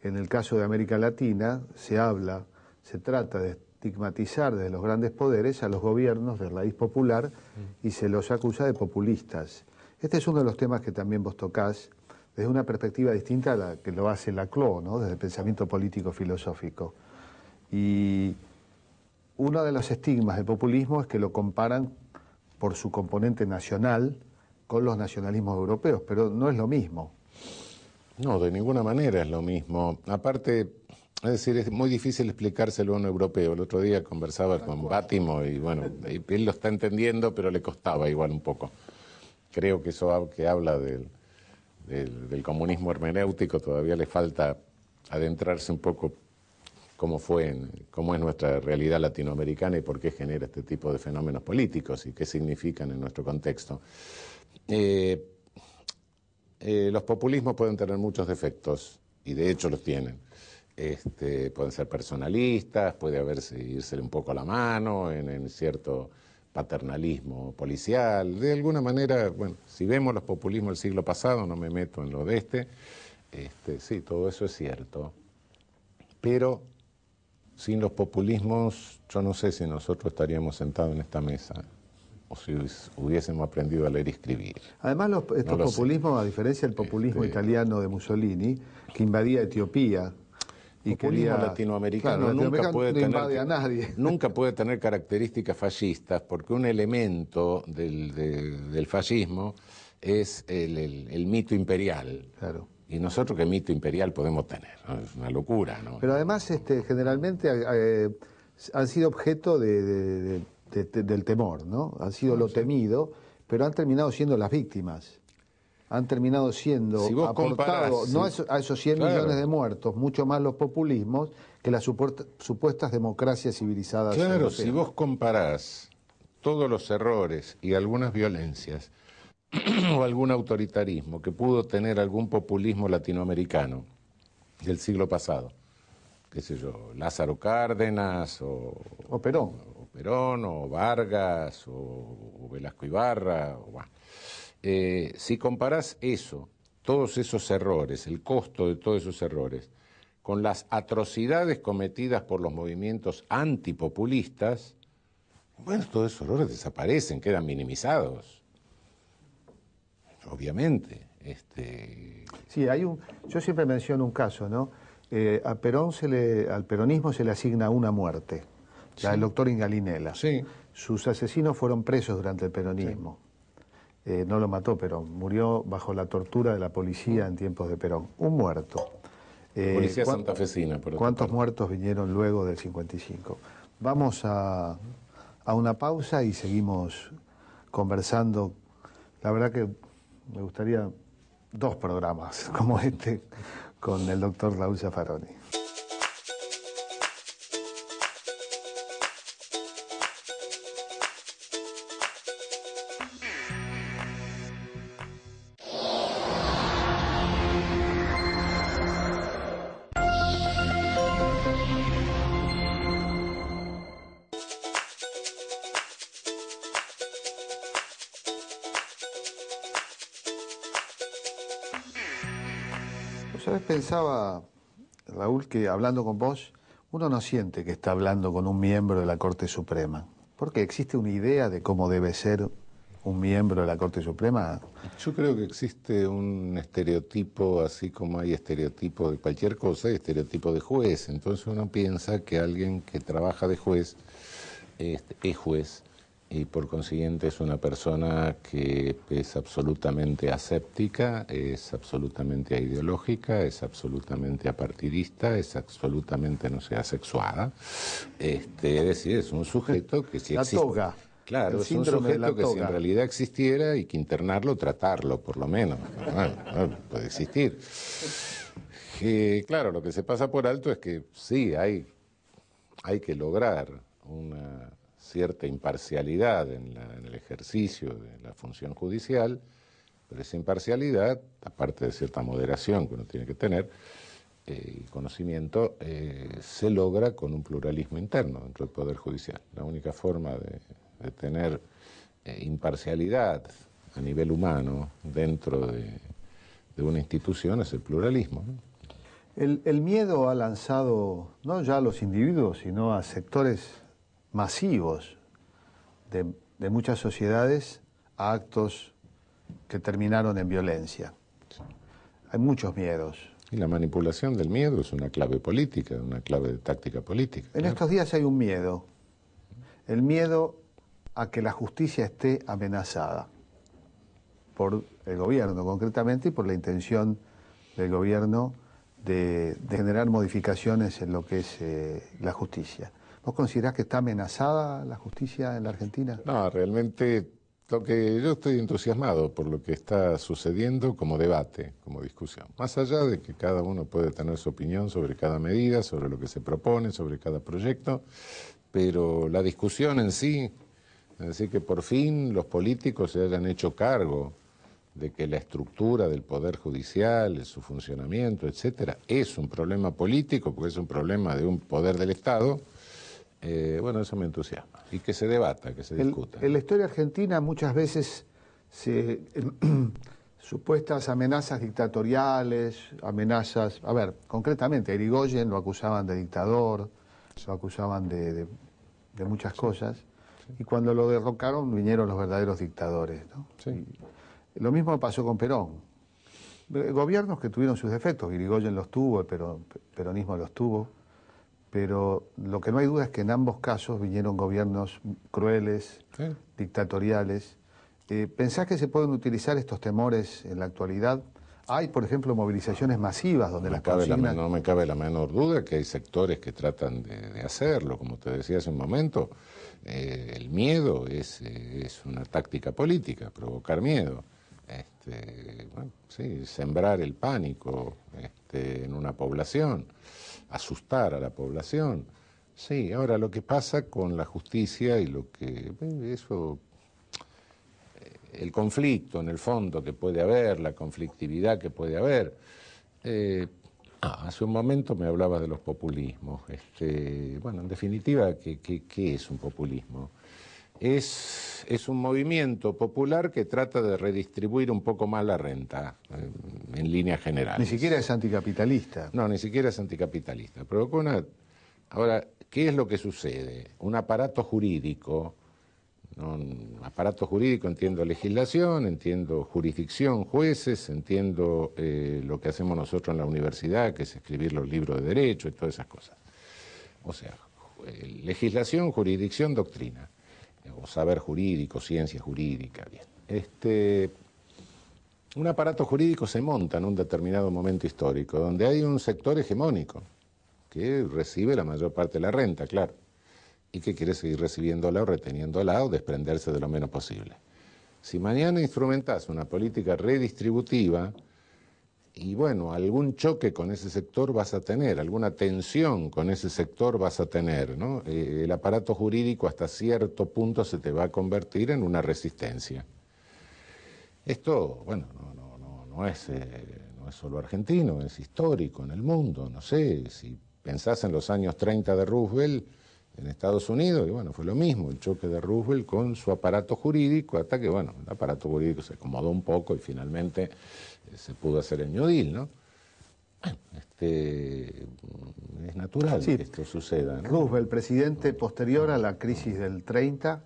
en el caso de América Latina, se habla, se trata de estigmatizar desde los grandes poderes a los gobiernos de raíz popular y se los acusa de populistas. Este es uno de los temas que también vos tocás desde una perspectiva distinta a la que lo hace Laclau, ¿no? desde el pensamiento político filosófico. Y uno de los estigmas del populismo es que lo comparan por su componente nacional con los nacionalismos europeos, pero no es lo mismo. No, de ninguna manera es lo mismo. Aparte, es decir, es muy difícil explicárselo a un europeo. El otro día conversaba con Bátimo y bueno, él lo está entendiendo, pero le costaba igual un poco creo que eso que habla del, comunismo hermenéutico, todavía le falta adentrarse un poco cómo fue, cómo es nuestra realidad latinoamericana y por qué genera este tipo de fenómenos políticos y qué significan en nuestro contexto. Eh, eh, los populismos pueden tener muchos defectos y de hecho los tienen. Este, pueden ser personalistas, puede haberse irse un poco a la mano en cierto paternalismo policial. De alguna manera, bueno, si vemos los populismos del siglo pasado, no me meto en lo de este, este sí, todo eso es cierto. Pero sin los populismos, yo no sé si nosotros estaríamos sentados en esta mesa o si hubiésemos aprendido a leer y escribir. Además, estos populismos, a diferencia del populismo este, italiano de Mussolini, que invadía Etiopía y latinoamericano, nunca, puede tener, características fascistas, porque un elemento del, fascismo es el, mito imperial. Claro. Y nosotros qué mito imperial podemos tener, es una locura. Pero además este, generalmente eh, eh, han sido objeto del temor, ¿no? Han sido lo ah, temido, pero han terminado siendo las víctimas han terminado siendo no a esos 100 millones de muertos, mucho más los populismos que las supuestas democracias civilizadas. Claro, si vos comparás todos los errores y algunas violencias o algún autoritarismo que pudo tener algún populismo latinoamericano del siglo pasado, qué sé yo, Lázaro Cárdenas o, o Perón. O Perón o Vargas o, Velasco Ibarra. O, eh, si comparás eso, todos esos errores, el costo de todos esos errores, con las atrocidades cometidas por los movimientos antipopulistas, bueno, todos esos errores desaparecen, quedan minimizados. Obviamente. Este, sí, hay un. Yo siempre menciono un caso, ¿no? Eh, Perón se le, al peronismo se le asigna una muerte, sí. la doctor Ingalinela. Sí. Sus asesinos fueron presos durante el peronismo. Eh, no lo mató pero murió bajo la tortura de la policía en tiempos de Perón. Un muerto. Eh, policía santafesina, perdón. ¿Cuántos muertos vinieron luego del 55? Vamos a, a una pausa y seguimos conversando. La verdad que me gustaría dos programas como este con el doctor Raúl Zaffaroni. pensaba, Raúl, que hablando con vos, uno no siente que está hablando con un miembro de la Corte Suprema, porque existe una idea de cómo debe ser un miembro de la Corte Suprema? Yo creo que existe un estereotipo, así como hay estereotipo de cualquier cosa, estereotipo de juez. Entonces uno piensa que alguien que trabaja de juez este, es juez y por consiguiente es una persona que es absolutamente aséptica, es absolutamente ideológica, es absolutamente apartidista, es absolutamente, no sé, asexuada. Este, es decir, es un sujeto que si existe... La toga. Claro, es un sujeto que en realidad existiera y que internarlo, tratarlo, por lo menos. puede existir. Eh, claro, lo que se pasa por alto es que sí, hay, hay que lograr una cierta imparcialidad en, el ejercicio de la función judicial, pero esa imparcialidad, aparte de cierta moderación que uno tiene que tener, eh, y conocimiento, eh, se logra con un pluralismo interno dentro del Poder Judicial. La única forma de, tener eh, imparcialidad a nivel humano dentro de, una institución es el pluralismo. El, el miedo ha lanzado no ya a los individuos, sino a sectores masivos de, muchas sociedades a actos que terminaron en violencia. Hay muchos miedos. Y la manipulación del miedo es una clave política, una clave de táctica política. En estos días hay un miedo. El miedo a que la justicia esté amenazada por el gobierno concretamente y por la intención del gobierno de, generar modificaciones en lo que es eh, la justicia. ¿Vos considerás que está amenazada la justicia en la Argentina? No, realmente lo que yo estoy entusiasmado por lo que está sucediendo como debate, como discusión. Más allá de que cada uno puede tener su opinión sobre cada medida, sobre lo que se propone, sobre cada proyecto, pero la discusión en sí, es decir, que por fin los políticos se hayan hecho cargo de que la estructura del Poder Judicial, su funcionamiento, etcétera, es un problema político, porque es un problema de un poder del Estado eh, bueno, eso me entusiasma. Y que se debata, que se discuta. En la historia argentina muchas veces supuestas amenazas dictatoriales, amenazas, a ver, concretamente, a Irigoyen lo acusaban de dictador, lo acusaban de, muchas cosas, y cuando lo derrocaron vinieron los verdaderos dictadores. Sí. Lo mismo pasó con Perón. Eh, gobiernos que tuvieron sus defectos, Irigoyen los tuvo, el peronismo los tuvo, pero lo que no hay duda es que en ambos casos vinieron gobiernos crueles, dictatoriales. Eh, ¿Pensás que se pueden utilizar estos temores en la actualidad? Hay, por ejemplo, movilizaciones masivas donde no las no me cabe la menor duda que hay sectores que tratan de, hacerlo, como te decía hace un momento. Eh, el miedo eh, es, una táctica política, provocar miedo. Este, bueno, sí, sembrar el pánico este, en una población asustar a la población. Sí, ahora lo que pasa con la justicia y lo que... Eh, eso, eh, el conflicto en el fondo que puede haber, la conflictividad que puede haber. Eh, ah, hace un momento me hablabas de los populismos. Este, bueno, en definitiva, qué es un populismo? es, un movimiento popular que trata de redistribuir un poco más la renta, eh, en línea general. Ni siquiera es anticapitalista. No, ni siquiera es anticapitalista. Provoca una... Ahora, ¿qué es lo que sucede? Un aparato jurídico, un aparato jurídico entiendo legislación, entiendo jurisdicción, jueces, entiendo eh, lo que hacemos nosotros en la universidad, que es escribir los libros de derecho y todas esas cosas. O sea, eh, legislación, jurisdicción, doctrina o saber jurídico, ciencia jurídica. Bien. Este, un aparato jurídico se monta en un determinado momento histórico, donde hay un sector hegemónico que recibe la mayor parte de la renta, claro, y que quiere seguir recibiéndola o reteniéndola o desprenderse de lo menos posible. Si mañana instrumentas una política redistributiva, y bueno, algún choque con ese sector vas a tener, alguna tensión con ese sector vas a tener, ¿no? Eh, el aparato jurídico hasta cierto punto se te va a convertir en una resistencia. Esto, bueno, no, no, no, no es, eh, no es solo argentino, es histórico en el mundo, no sé, si pensás en los años 30 de Roosevelt, en Estados Unidos, y bueno, fue lo mismo, el choque de Roosevelt con su aparato jurídico, hasta que, bueno, el aparato jurídico se acomodó un poco y finalmente eh, se pudo hacer el New Deal, ¿no? este, mm, es natural que esto suceda. Roosevelt, presidente posterior a la crisis del 30,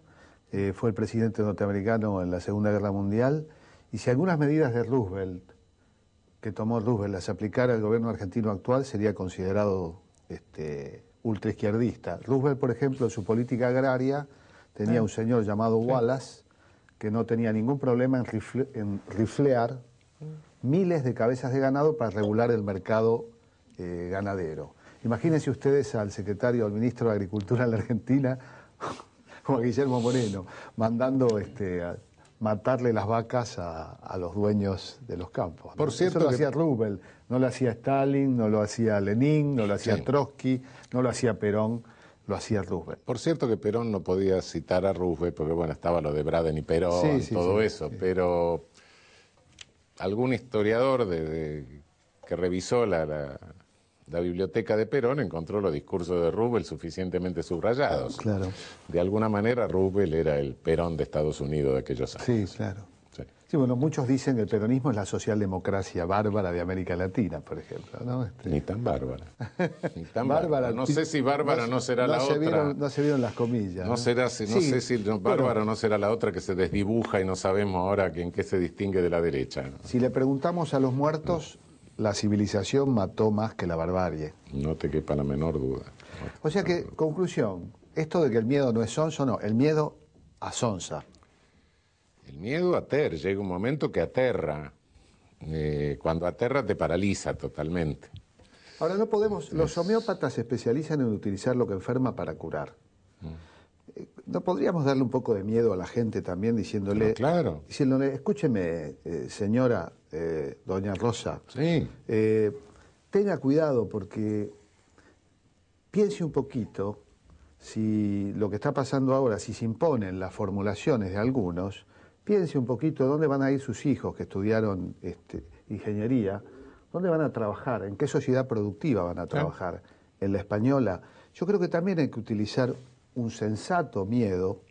eh, fue el presidente norteamericano en la Segunda Guerra Mundial, y si algunas medidas de Roosevelt que tomó Roosevelt las aplicara el gobierno argentino actual, sería considerado este, ultraizquierdista. Roosevelt, por ejemplo, en su política agraria, tenía ah. un señor llamado Wallace que no tenía ningún problema en, riflear mm. miles de cabezas de ganado para regular el mercado eh, ganadero. Imagínense ustedes al secretario, al ministro de Agricultura en la Argentina, Juan Guillermo Moreno, mandando este, a matarle las vacas a, los dueños de los campos. Por cierto, Eso lo hacía Rubel, no lo hacía Stalin, no lo hacía Lenin, no lo hacía Trotsky, no lo hacía Perón, lo hacía Rubel. Por cierto que Perón no podía citar a Rubel porque bueno, estaba lo de Braden y Perón, y todo eso, pero algún historiador que revisó la la biblioteca de Perón encontró los discursos de Rubel suficientemente subrayados. Claro. De alguna manera, Rubel era el Perón de Estados Unidos de aquellos años. Sí, claro. Sí. bueno, muchos dicen que el peronismo es la socialdemocracia bárbara de América Latina, por ejemplo. ¿no? Este, Ni tan bárbara. Ni tan bárbara. No sé si bárbara no, será la otra. no se vieron las comillas. No, será, sé si bárbara no será la otra que se desdibuja y no sabemos ahora en qué se distingue de la derecha. Si le preguntamos a los muertos la civilización mató más que la barbarie. No te quepa la menor duda. O sea que, conclusión, esto de que el miedo no es sonso, no, el miedo sonza. El miedo aterra, llega un momento que aterra. Eh, cuando aterra te paraliza totalmente. Ahora no podemos, los homeópatas se especializan en utilizar lo que enferma para curar. Mm. Eh, no podríamos darle un poco de miedo a la gente también diciéndole, claro. diciéndole, escúcheme, eh, señora eh, doña Rosa, sí. tenga cuidado porque piense un poquito si lo que está pasando ahora, si se imponen las formulaciones de algunos, piense un poquito dónde van a ir sus hijos que estudiaron este, ingeniería, dónde van a trabajar, en qué sociedad productiva van a trabajar, en la española. Yo creo que también hay que utilizar un sensato miedo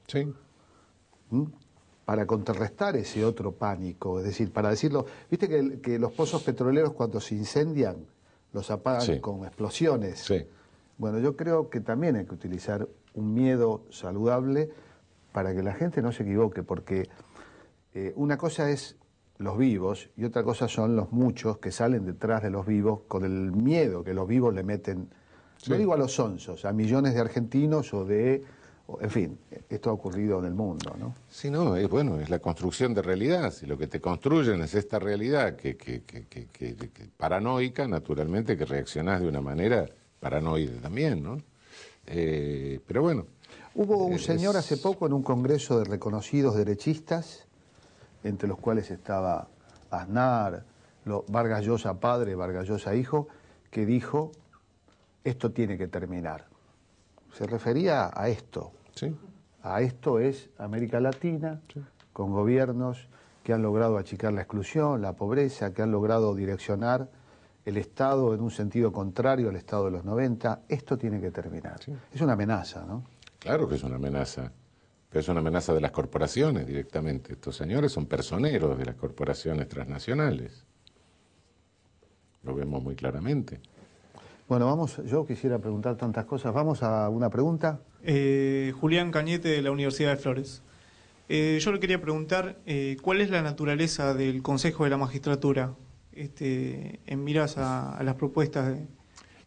para contrarrestar ese otro pánico. Es decir, para decirlo, viste que, los pozos petroleros cuando se incendian los apagan con explosiones. Bueno, yo creo que también hay que utilizar un miedo saludable para que la gente no se equivoque, porque eh, una cosa es los vivos y otra cosa son los muchos que salen detrás de los vivos con el miedo que los vivos le meten no digo a los onzos, a millones de argentinos o de... En fin, esto ha ocurrido en el mundo, ¿no? Sí, no, es bueno, es la construcción de realidad. Si lo que te construyen es esta realidad que, que, que, paranoica, naturalmente que reaccionás de una manera paranoide también, ¿no? Eh, pero bueno. Hubo un eh, señor hace poco en un congreso de reconocidos derechistas, entre los cuales estaba Aznar, Vargas Llosa padre, Vargas Llosa hijo, que dijo esto tiene que terminar. Se refería a esto. A esto es América Latina, con gobiernos que han logrado achicar la exclusión, la pobreza, que han logrado direccionar el Estado en un sentido contrario al Estado de los 90. Esto tiene que terminar. Es una amenaza, ¿no? Claro que es una amenaza. Pero es una amenaza de las corporaciones directamente. Estos señores son personeros de las corporaciones transnacionales. Lo vemos muy claramente. Bueno, vamos, yo quisiera preguntar tantas cosas. Vamos a una pregunta. Eh, Julián Cañete de la Universidad de Flores. Eh, yo le quería preguntar eh, cuál es la naturaleza del Consejo de la Magistratura este, en miras a, a las propuestas. De...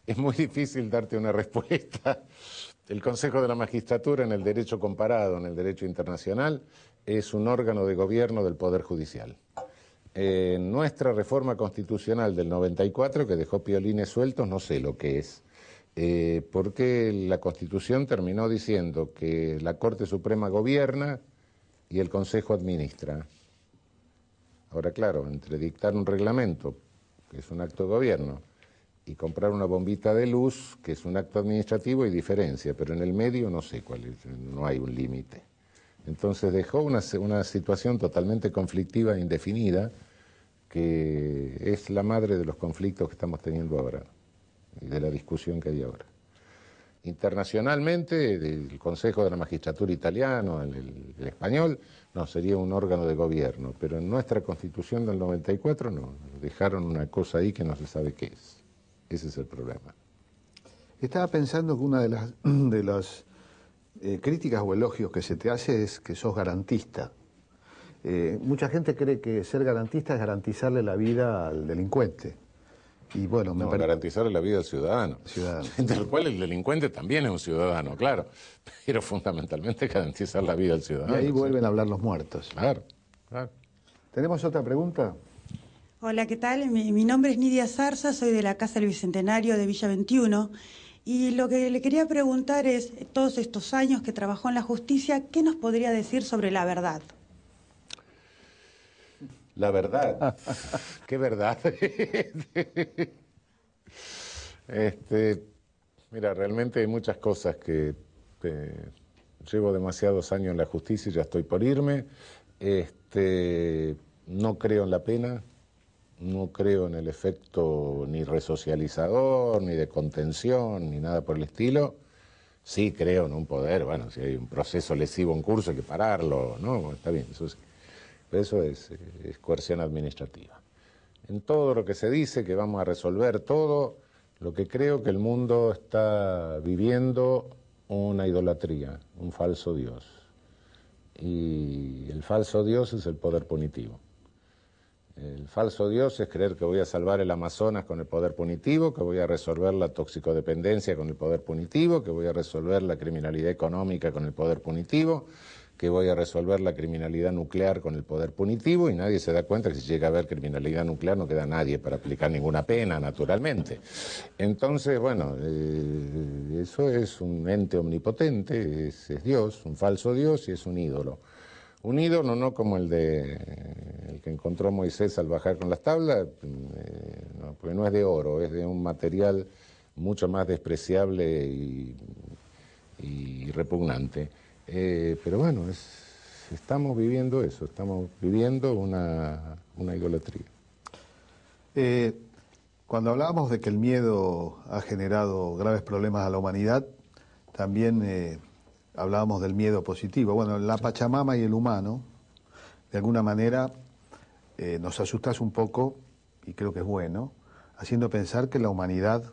Es muy difícil darte una respuesta. El Consejo de la Magistratura en el derecho comparado, en el derecho internacional, es un órgano de gobierno del Poder Judicial nuestra reforma constitucional del 94 que dejó piolines sueltos, no sé lo que es. Eh, porque la Constitución terminó diciendo que la Corte Suprema gobierna y el Consejo administra. Ahora, claro, entre dictar un reglamento, que es un acto de gobierno, y comprar una bombita de luz, que es un acto administrativo, hay diferencia, pero en el medio no sé cuál es, no hay un límite. Entonces dejó una, situación totalmente conflictiva e indefinida que es la madre de los conflictos que estamos teniendo ahora y de la discusión que hay ahora. Internacionalmente, el Consejo de la Magistratura Italiano, el, el, español, no, sería un órgano de gobierno, pero en nuestra Constitución del 94 no, dejaron una cosa ahí que no se sabe qué es. Ese es el problema. Estaba pensando que una de las Eh, críticas o elogios que se te hace es que sos garantista. Eh, mucha gente cree que ser garantista es garantizarle la vida al delincuente. Y bueno, me garantizarle la vida al ciudadano. Ciudadano. Entre el cual el delincuente también es un ciudadano, claro. Pero fundamentalmente garantizar la vida al ciudadano. Y ahí vuelven a hablar los muertos. Claro, claro. ¿Tenemos otra pregunta? Hola, ¿qué tal? Mi, mi nombre es Nidia Zarza, soy de la Casa del Bicentenario de Villa 21. Y lo que le quería preguntar es, todos estos años que trabajó en la justicia, ¿qué nos podría decir sobre la verdad? La verdad. ¿Qué verdad? este, mira, realmente hay muchas cosas que eh, llevo demasiados años en la justicia y ya estoy por irme. Este, no creo en la pena, no creo en el efecto ni resocializador, ni de contención, ni nada por el estilo. Sí creo en un poder, bueno, si hay un proceso lesivo en curso hay que pararlo, ¿no? Está bien, eso, es, eso es, eh, es coerción administrativa. En todo lo que se dice que vamos a resolver todo, lo que creo que el mundo está viviendo una idolatría, un falso Dios. Y el falso Dios es el poder punitivo. El falso Dios es creer que voy a salvar el Amazonas con el poder punitivo, que voy a resolver la toxicodependencia con el poder punitivo, que voy a resolver la criminalidad económica con el poder punitivo, que voy a resolver la criminalidad nuclear con el poder punitivo y nadie se da cuenta que si llega a haber criminalidad nuclear no queda nadie para aplicar ninguna pena, naturalmente. Entonces, bueno, eh, eso es un ente omnipotente, es Dios, un falso Dios y es un ídolo. Un ídolo no como el de el que encontró Moisés al bajar con las tablas, eh, no, porque no es de oro, es de un material mucho más despreciable y, repugnante. Eh, pero bueno, es, estamos viviendo eso, estamos viviendo una, idolatría. Eh, cuando hablábamos de que el miedo ha generado graves problemas a la humanidad, también hablábamos del miedo positivo. Bueno, la Pachamama y el humano, de alguna manera, eh, nos asustas un poco, y creo que es bueno, haciendo pensar que la humanidad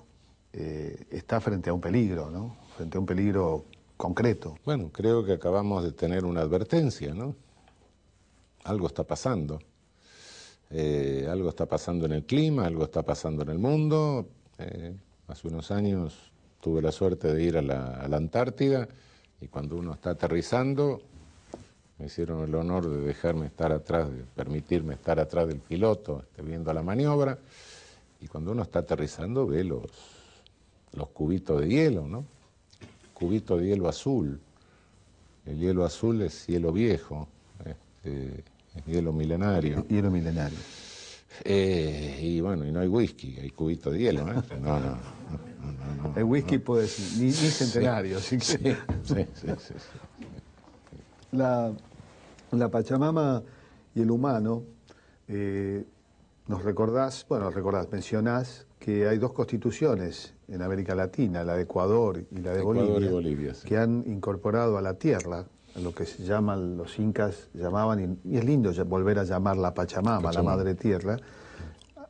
eh, está frente a un peligro, ¿no? Frente a un peligro concreto. Bueno, creo que acabamos de tener una advertencia, ¿no? Algo está pasando. Eh, algo está pasando en el clima, algo está pasando en el mundo. hace unos años tuve la suerte de ir a la, a la Antártida y cuando uno está aterrizando, me hicieron el honor de dejarme estar atrás, de permitirme estar atrás del piloto, este, viendo la maniobra. Y cuando uno está aterrizando, ve los, los cubitos de hielo, ¿no? Cubito de hielo azul. El hielo azul es hielo viejo, este, es hielo milenario. Hielo milenario. Eh, y bueno, y no hay whisky, hay cubito de hielo, ¿eh? No, no. el whisky puede ser, ni, centenario, sí, La, Pachamama y el humano, eh, nos recordás, bueno, recordás, mencionás que hay dos constituciones en América Latina, la de Ecuador y la de Bolivia, que han incorporado a la tierra lo que se llaman los incas, llamaban, y, es lindo volver a llamar la Pachamama, la madre tierra,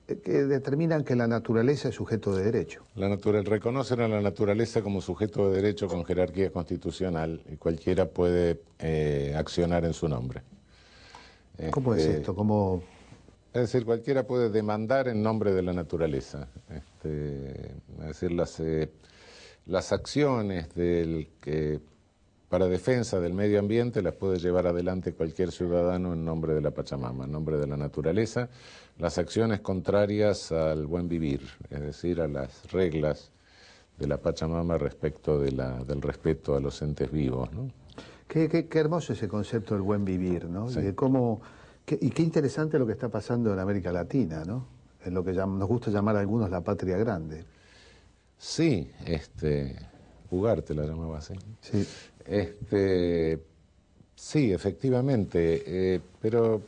eh, que determinan que la naturaleza es sujeto de derecho. La reconocen a la naturaleza como sujeto de derecho con jerarquía constitucional y cualquiera puede eh, accionar en su nombre. ¿Cómo es este, esto? ¿Cómo... Es decir, cualquiera puede demandar en nombre de la naturaleza. Este, es decir, las, eh, las acciones del que para defensa del medio ambiente las puede llevar adelante cualquier ciudadano en nombre de la Pachamama, en nombre de la naturaleza, las acciones contrarias al buen vivir, es decir, a las reglas de la Pachamama respecto de la, del respeto a los entes vivos. ¿no? Qué, hermoso ese concepto del buen vivir, ¿no? Y, qué, y qué interesante lo que está pasando en América Latina, ¿no? En lo que nos gusta llamar a algunos la patria grande. Sí, este, Ugarte la llamaba así. Sí. Este, sí, efectivamente, eh, pero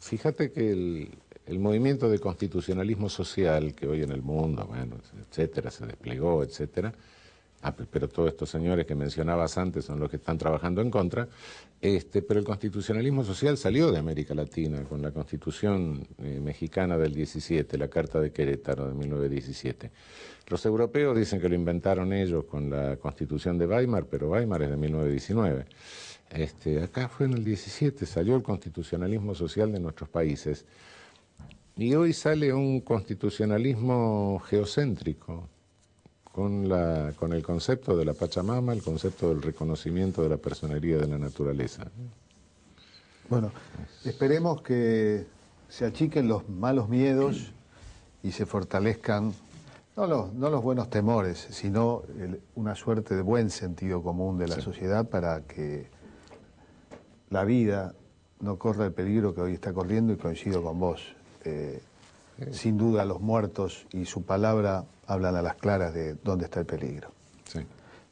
fíjate que el, el, movimiento de constitucionalismo social que hoy en el mundo, bueno, etcétera, se desplegó, etcétera, ah, pero todos estos señores que mencionabas antes son los que están trabajando en contra, este, pero el constitucionalismo social salió de América Latina con la constitución eh, mexicana del 17, la Carta de Querétaro de 1917. Los europeos dicen que lo inventaron ellos con la constitución de Weimar, pero Weimar es de 1919. Este, acá fue en el 17, salió el constitucionalismo social de nuestros países. Y hoy sale un constitucionalismo geocéntrico, con, la, con el concepto de la Pachamama, el concepto del reconocimiento de la personería de la naturaleza. Bueno, esperemos que se achiquen los malos miedos y se fortalezcan no, los buenos temores, sino una suerte de buen sentido común de la sociedad para que la vida no corra el peligro que hoy está corriendo y coincido con vos. Eh, sin duda los muertos y su palabra hablan a las claras de dónde está el peligro.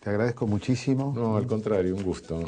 Te agradezco muchísimo. No, al contrario, un gusto.